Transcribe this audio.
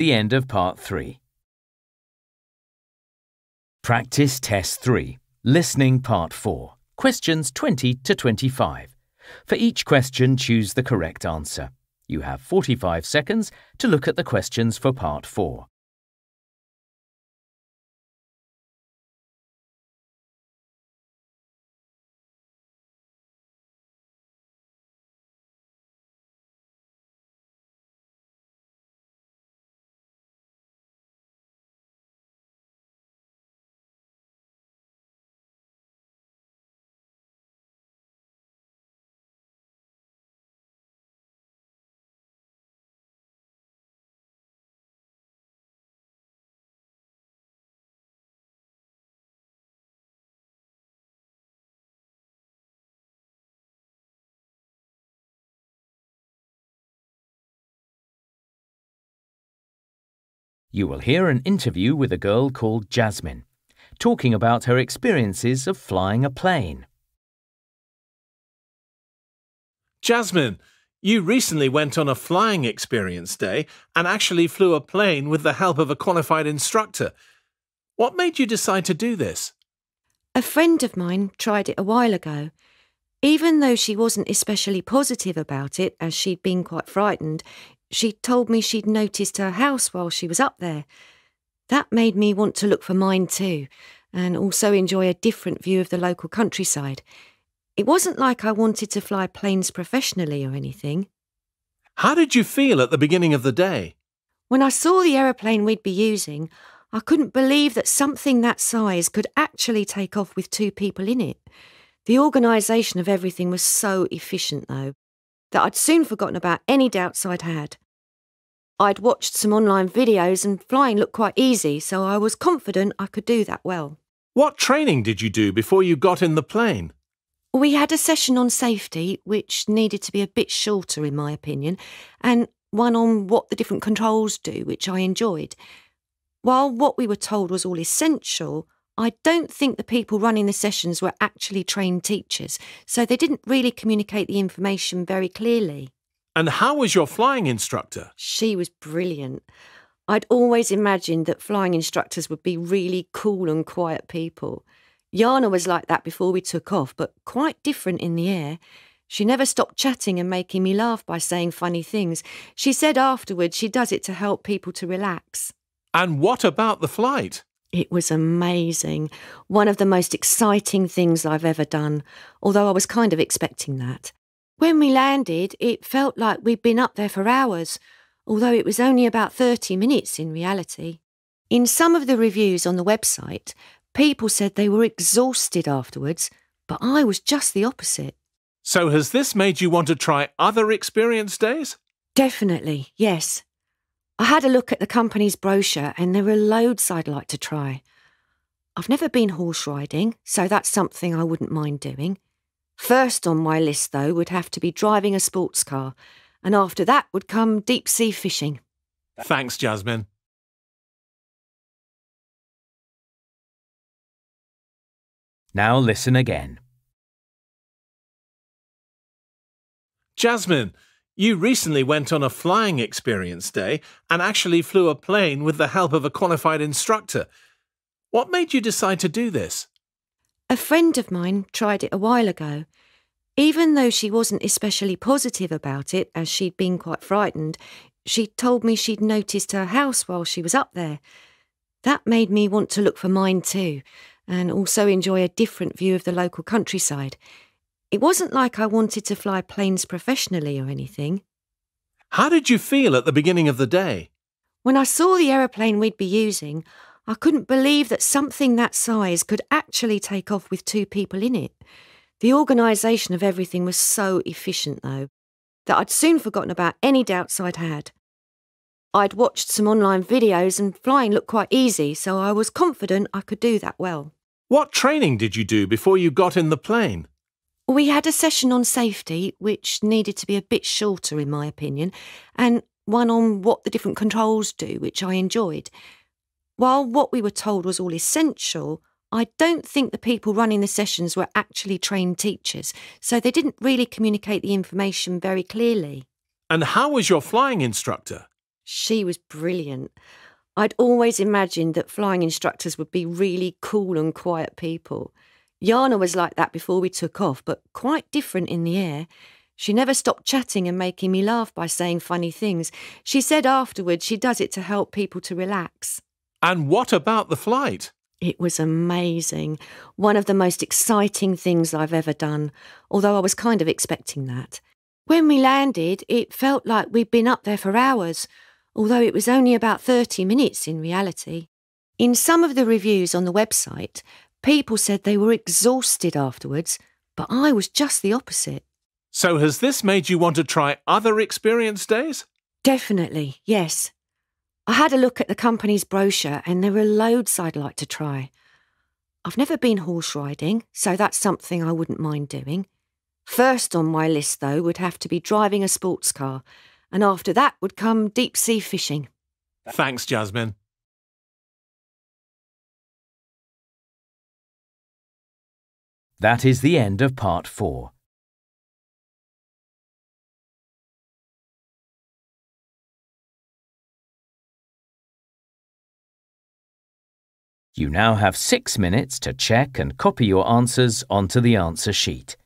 The end of part 3. Practice Test 3, Listening Part 4, questions 20 to 25. For each question, choose the correct answer. You have 45 seconds to look at the questions for Part 4. you will hear an interview with a girl called Jasmine, talking about her experiences of flying a plane. Jasmine, you recently went on a flying experience day and actually flew a plane with the help of a qualified instructor. What made you decide to do this? A friend of mine tried it a while ago. Even though she wasn't especially positive about it, as she'd been quite frightened, she told me she'd noticed her house while she was up there. That made me want to look for mine too, and also enjoy a different view of the local countryside. It wasn't like I wanted to fly planes professionally or anything. How did you feel at the beginning of the day? When I saw the aeroplane we'd be using, I couldn't believe that something that size could actually take off with two people in it. The organisation of everything was so efficient, though, that I'd soon forgotten about any doubts I'd had. I'd watched some online videos and flying looked quite easy, so I was confident I could do that well. What training did you do before you got in the plane? We had a session on safety, which needed to be a bit shorter, in my opinion, and one on what the different controls do, which I enjoyed. While what we were told was all essential, I don't think the people running the sessions were actually trained teachers, so they didn't really communicate the information very clearly. And how was your flying instructor? She was brilliant. I'd always imagined that flying instructors would be really cool and quiet people. Yana was like that before we took off, but quite different in the air. She never stopped chatting and making me laugh by saying funny things. She said afterwards she does it to help people to relax. And what about the flight? It was amazing. One of the most exciting things I've ever done, although I was kind of expecting that. When we landed, it felt like we'd been up there for hours, although it was only about 30 minutes in reality. In some of the reviews on the website, people said they were exhausted afterwards, but I was just the opposite. So, has this made you want to try other experience days? Definitely, yes. I had a look at the company's brochure and there are loads I'd like to try. I've never been horse riding, so that's something I wouldn't mind doing. First on my list, though, would have to be driving a sports car, and after that would come deep sea fishing. Thanks, Jasmine. Now listen again. Jasmine, you recently went on a flying experience day and actually flew a plane with the help of a qualified instructor. What made you decide to do this? A friend of mine tried it a while ago. Even though she wasn't especially positive about it, as she'd been quite frightened, she told me she'd noticed her house while she was up there. That made me want to look for mine too, and also enjoy a different view of the local countryside. It wasn't like I wanted to fly planes professionally or anything. How did you feel at the beginning of the day? When I saw the aeroplane we'd be using, I couldn't believe that something that size could actually take off with two people in it. The organisation of everything was so efficient, though, that I'd soon forgotten about any doubts I'd had. I'd watched some online videos and flying looked quite easy, so I was confident I could do that well. What training did you do before you got in the plane? We had a session on safety, which needed to be a bit shorter, in my opinion, and one on what the different controls do, which I enjoyed. While what we were told was all essential, I don't think the people running the sessions were actually trained teachers, so they didn't really communicate the information very clearly. And how was your flying instructor? She was brilliant. I'd always imagined that flying instructors would be really cool and quiet people. Yana was like that before we took off, but quite different in the air. She never stopped chatting and making me laugh by saying funny things. She said afterwards she does it to help people to relax. And what about the flight? It was amazing. One of the most exciting things I've ever done, although I was kind of expecting that. When we landed, it felt like we'd been up there for hours, although it was only about 30 minutes in reality. In some of the reviews on the website, people said they were exhausted afterwards, but I was just the opposite. So, has this made you want to try other experience days? Definitely, yes. I had a look at the company's brochure and there were loads I'd like to try. I've never been horse riding, so that's something I wouldn't mind doing. First on my list, though, would have to be driving a sports car, and after that would come deep sea fishing. Thanks, Jasmine. That is the end of part four. You now have six minutes to check and copy your answers onto the answer sheet.